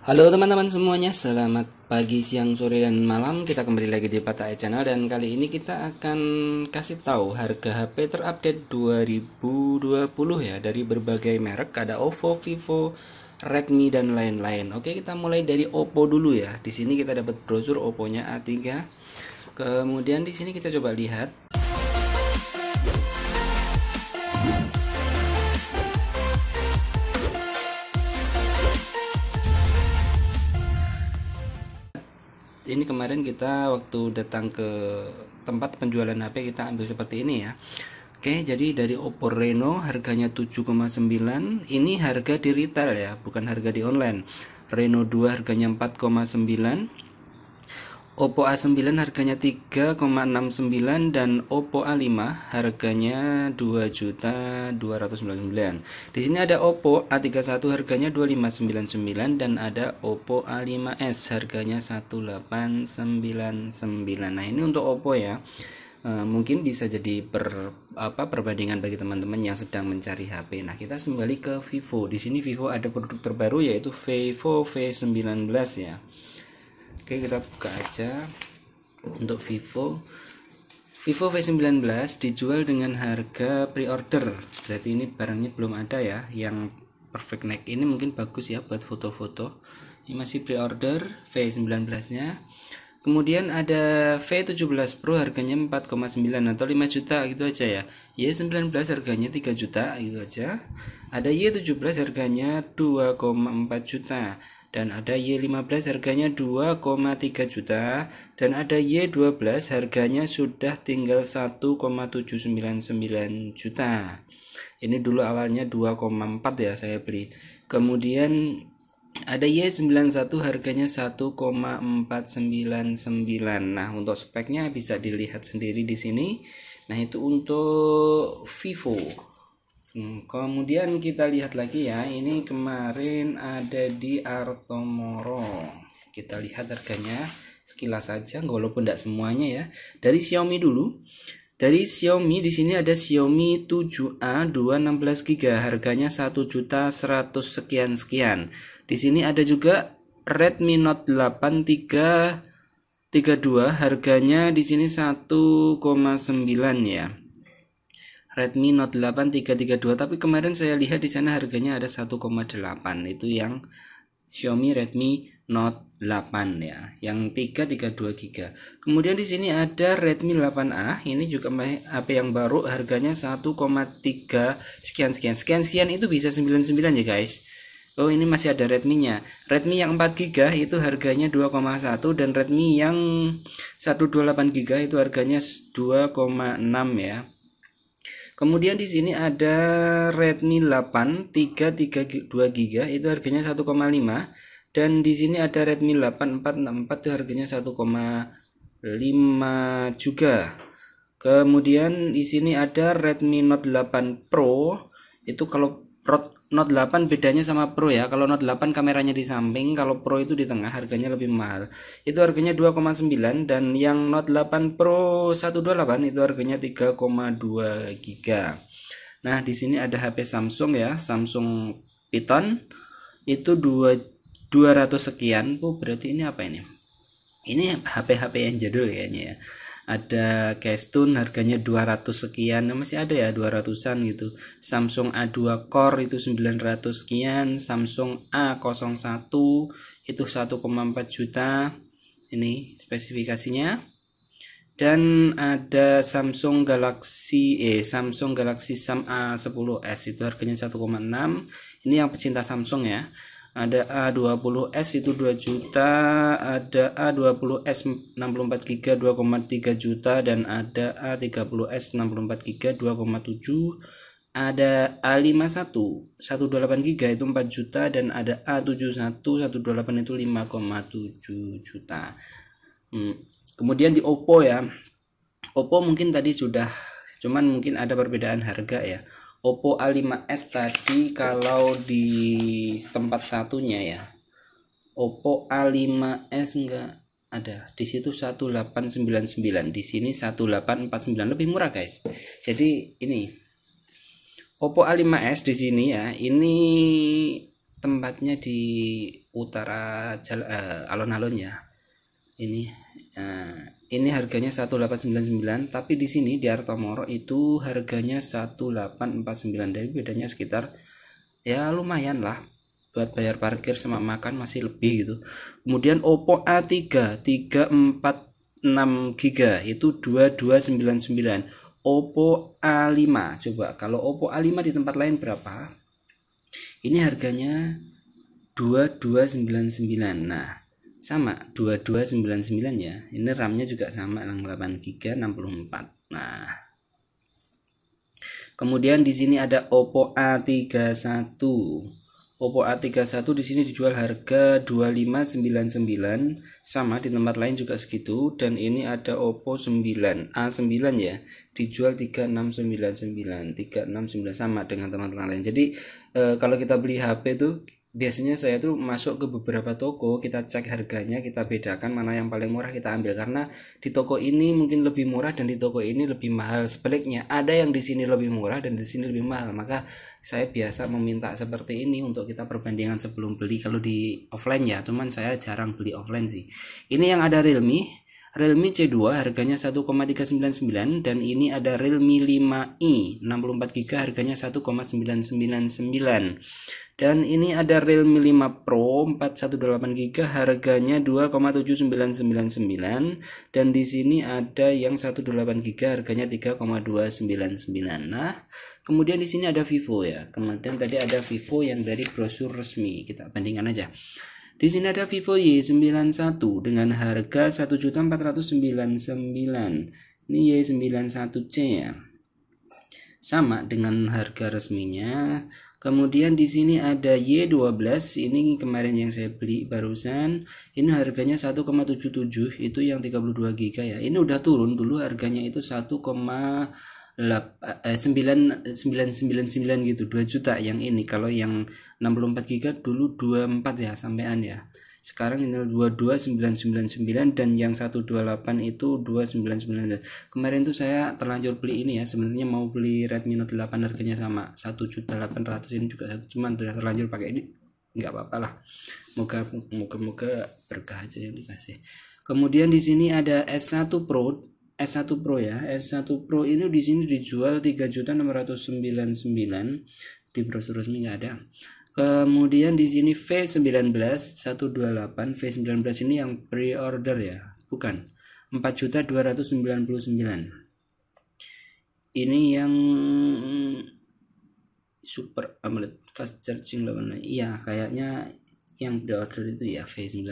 Halo teman-teman semuanya, selamat pagi, siang, sore, dan malam Kita kembali lagi di Patai Channel Dan kali ini kita akan kasih tahu harga HP terupdate 2020 ya Dari berbagai merek, ada OVO, Vivo, Redmi, dan lain-lain Oke, kita mulai dari Oppo dulu ya Di sini kita dapat brosur Oppo-nya A3 Kemudian di sini kita coba lihat ini kemarin kita waktu datang ke tempat penjualan HP kita ambil seperti ini ya Oke jadi dari Oppo Reno harganya 7,9 ini harga di retail ya bukan harga di online Reno 2 harganya 4,9 Oppo A9 harganya 3,69 dan Oppo A5 harganya 2.299. Di sini ada Oppo A31 harganya 2599 dan ada Oppo A5s harganya 1899. Nah, ini untuk Oppo ya. E, mungkin bisa jadi per apa perbandingan bagi teman-teman yang sedang mencari HP. Nah, kita kembali ke Vivo. Di sini Vivo ada produk terbaru yaitu Vivo V19 ya oke kita buka aja untuk Vivo Vivo V19 dijual dengan harga pre-order berarti ini barangnya belum ada ya yang perfect neck ini mungkin bagus ya buat foto-foto ini masih pre-order V19 nya Kemudian ada V17 Pro harganya 4,9 atau 5 juta gitu aja ya. Y19 harganya 3 juta gitu aja. Ada Y17 harganya 2,4 juta dan ada Y15 harganya 2,3 juta dan ada Y12 harganya sudah tinggal 1,799 juta ini dulu awalnya 2,4 ya saya beli kemudian ada Y91 harganya 1,499 nah untuk speknya bisa dilihat sendiri di sini nah itu untuk Vivo Hmm, kemudian kita lihat lagi ya, ini kemarin ada di Artomoro. Kita lihat harganya sekilas saja, walaupun tidak semuanya ya. Dari Xiaomi dulu. Dari Xiaomi di sini ada Xiaomi 7A 216 GB, harganya 1 juta 100 sekian sekian. Di sini ada juga Redmi Note 8 3 32 harganya di sini 1,9 ya. Redmi Note 8 332 tapi kemarin saya lihat di sana harganya ada 1,8 itu yang Xiaomi Redmi Note 8 ya yang 332 GB. Kemudian di sini ada Redmi 8A, ini juga HP yang baru harganya 1,3 sekian sekian sekian sekian itu bisa 99 ya guys. Oh ini masih ada Redmi-nya. Redmi yang 4 GB itu harganya 2,1 dan Redmi yang 128 GB itu harganya 2,6 ya. Kemudian di sini ada Redmi 8 332 GB itu harganya 1,5 dan di sini ada Redmi 8 464 itu harganya 1,5 juga. Kemudian di sini ada Redmi Note 8 Pro itu kalau Note 8 bedanya sama Pro ya. Kalau Note 8 kameranya di samping, kalau Pro itu di tengah, harganya lebih mahal. Itu harganya 2,9 dan yang Note 8 Pro 128 itu harganya 3,2 giga. Nah, di sini ada HP Samsung ya, Samsung Piton itu 2 200 sekian. Oh, berarti ini apa ini? Ini HP-HP yang jadul kayaknya ya ada Keystone harganya 200 sekian nah, masih ada ya 200an gitu Samsung A2 core itu 900 sekian Samsung A01 itu 1,4 juta ini spesifikasinya dan ada Samsung Galaxy eh Samsung Galaxy Sam A10s itu harganya 1,6 ini yang pecinta Samsung ya ada A20S itu 2 juta, ada A20S 64 gb 2,3 juta dan ada A30S 64 gb 2,7 ada A51 128 giga itu 4 juta dan ada A71 128 itu 5,7 juta. Hmm. Kemudian di Oppo ya. Oppo mungkin tadi sudah cuman mungkin ada perbedaan harga ya. Oppo A5s tadi kalau di tempat satunya ya Oppo A5s enggak ada di situ 1899 di sini 1849 lebih murah guys jadi ini Oppo A5s di sini ya ini tempatnya di utara jalan eh, alon-alon ya ini uh, ini harganya 1899 tapi di sini di Artomoro itu harganya 1849 dari bedanya sekitar ya lumayan lah buat bayar parkir sama makan masih lebih gitu kemudian Oppo A3 346 giga itu 2299 Oppo A5 coba kalau Oppo A5 di tempat lain berapa ini harganya 2299 nah sama 2299 ya ini RAM-nya juga sama 8 GB 64 nah kemudian di sini ada Oppo A31 Oppo A31 di sini dijual harga 2599 sama di tempat lain juga segitu dan ini ada Oppo 9 A9 ya dijual 3699 369 sama dengan teman-teman lain jadi e, kalau kita beli HP tuh biasanya saya tuh masuk ke beberapa toko kita cek harganya kita bedakan mana yang paling murah kita ambil karena di toko ini mungkin lebih murah dan di toko ini lebih mahal sebaliknya ada yang di sini lebih murah dan di sini lebih mahal maka saya biasa meminta seperti ini untuk kita perbandingan sebelum beli kalau di offline ya cuman saya jarang beli offline sih ini yang ada Realme Realme C2 harganya 1,399 dan ini ada Realme 5i 64GB harganya 1,999 dan ini ada Realme 5 Pro 418GB harganya 2,7999 dan di sini ada yang 18GB harganya 3,299 nah kemudian di sini ada Vivo ya kemudian tadi ada Vivo yang dari brosur resmi kita bandingkan aja di sini ada Vivo Y91 dengan harga 1.499. Ini Y91C ya. Sama dengan harga resminya. Kemudian di sini ada Y12, ini kemarin yang saya beli barusan. Ini harganya 1,77, itu yang 32 GB ya. Ini udah turun dulu harganya itu 1, 9 999 eh, gitu 2 juta yang ini kalau yang 64 giga dulu 24 ya sampean ya sekarang ini 22999 dan yang 128 itu 2999 kemarin tuh saya terlanjur beli ini ya sebenarnya mau beli Redmi Note 8 harganya sama 1.800 ini juga satu cuman sudah terlanjur pakai ini nggak apa-apa lah moga moga moga berkah aja yang dikasih kemudian di sini ada S1 Pro S1 Pro ya. S1 Pro ini di sini dijual 3.699 di brosur resmi enggak ada. Kemudian di sini V19 128 V19 ini yang pre-order ya, bukan. 4.299. Ini yang Super AMOLED fast charging lawan. Iya, kayaknya yang pre-order itu ya V19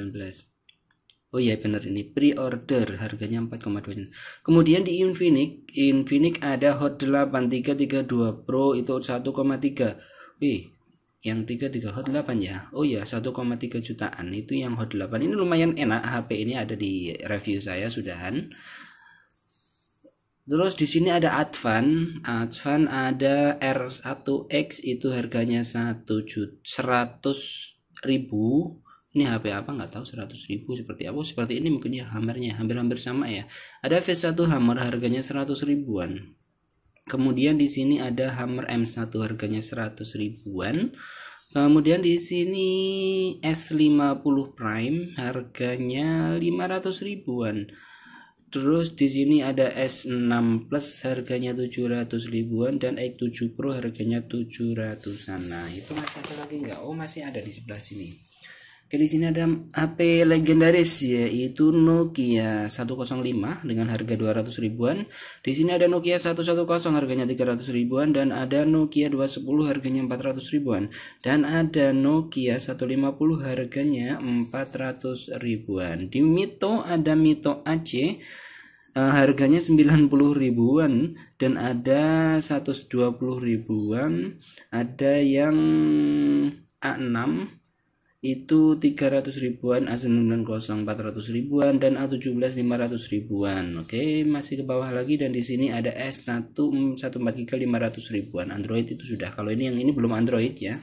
Oh iya benar ini pre-order harganya 4,2 Kemudian di Infinix Infinix ada Hot 8332 Pro itu 1,3 Wih yang 33 Hot 8 ya Oh iya 1,3 jutaan itu yang Hot 8 Ini lumayan enak HP ini ada di review saya sudahan Terus di sini ada Advan, Advan ada R1X itu harganya 1 juta 100 ribu ini HP apa nggak tahu 100 ribu seperti apa oh, seperti ini mungkin ya hammernya hampir-hampir sama ya ada V1 hammer harganya 100 ribuan kemudian di sini ada hammer M1 harganya 100 ribuan Kemudian di sini S50 Prime harganya 500 ribuan. Terus di sini ada S6 Plus harganya 700 ribuan dan X7 Pro harganya 700-an. Nah, itu masih ada lagi nggak? Oh, masih ada di sebelah sini. Oke di sini ada HP legendaris yaitu Nokia 105 dengan harga 200 ribuan. Di sini ada Nokia 110 harganya 300 ribuan dan ada Nokia 210 harganya 400 ribuan dan ada Nokia 150 harganya 400 ribuan. Di Mito ada Mito AC eh, harganya 90 ribuan dan ada 120 ribuan, ada yang A6 itu 300 ribuan A9 400 ribuan dan A17 500 ribuan oke masih ke bawah lagi dan di sini ada S1 143 500 ribuan Android itu sudah kalau ini yang ini belum Android ya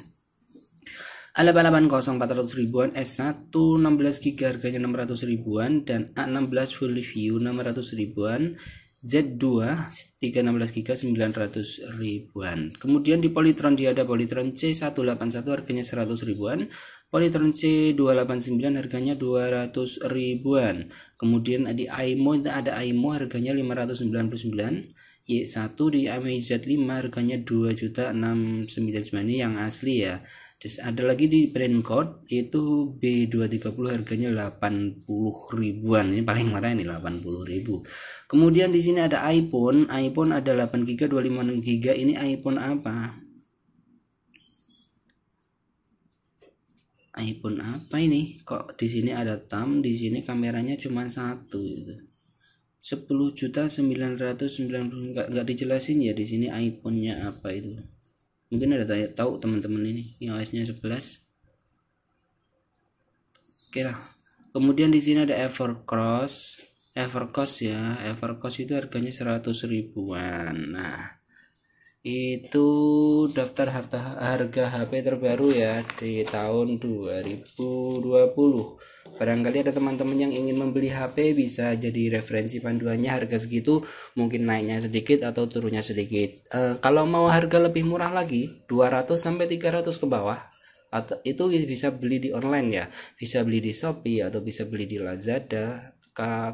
A880 400 ribuan S1 16 GB harganya 600 ribuan dan A16 full review 600 ribuan Z2 316 GB 900 ribuan. Kemudian di Polytron dia ada Polytron C181 harganya 100 ribuan, Polytron C289 harganya 200 ribuan. Kemudian di AIMO ada AIMO harganya 599. Y1 di AMZ5 harganya 2 juta 699 ini yang asli ya. Terus ada lagi di brand code itu B230 harganya 80 ribuan. Ini paling murah ini 80 ribu. Kemudian di sini ada iPhone, iPhone ada 8 GB 256 GB ini iPhone apa? iPhone apa ini kok di sini ada tam di sini kameranya cuma satu gitu 10 juta 990 enggak nggak dijelasin ya di sini iPhone-nya apa itu mungkin ada tanya, tahu teman-teman ini iOS-nya 11 oke lah kemudian di sini ada Evercross Evercross ya Evercross itu harganya 100 ribuan nah itu daftar harta harga HP terbaru ya di tahun 2020 Barangkali ada teman-teman yang ingin membeli HP bisa jadi referensi panduannya harga segitu mungkin naiknya sedikit atau turunnya sedikit. E, kalau mau harga lebih murah lagi 200 sampai 300 ke bawah atau itu bisa beli di online ya, bisa beli di Shopee atau bisa beli di Lazada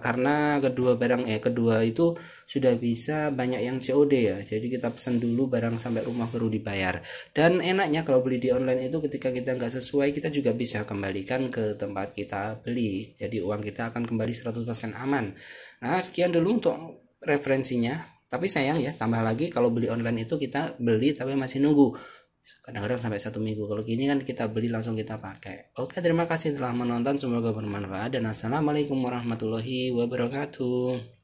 karena kedua barang eh kedua itu sudah bisa banyak yang COD ya jadi kita pesan dulu barang sampai rumah baru dibayar dan enaknya kalau beli di online itu ketika kita nggak sesuai kita juga bisa kembalikan ke tempat kita beli jadi uang kita akan kembali 100% aman nah sekian dulu untuk referensinya tapi sayang ya tambah lagi kalau beli online itu kita beli tapi masih nunggu kadang-kadang sampai satu minggu kalau gini kan kita beli langsung kita pakai oke terima kasih telah menonton semoga bermanfaat dan assalamualaikum warahmatullahi wabarakatuh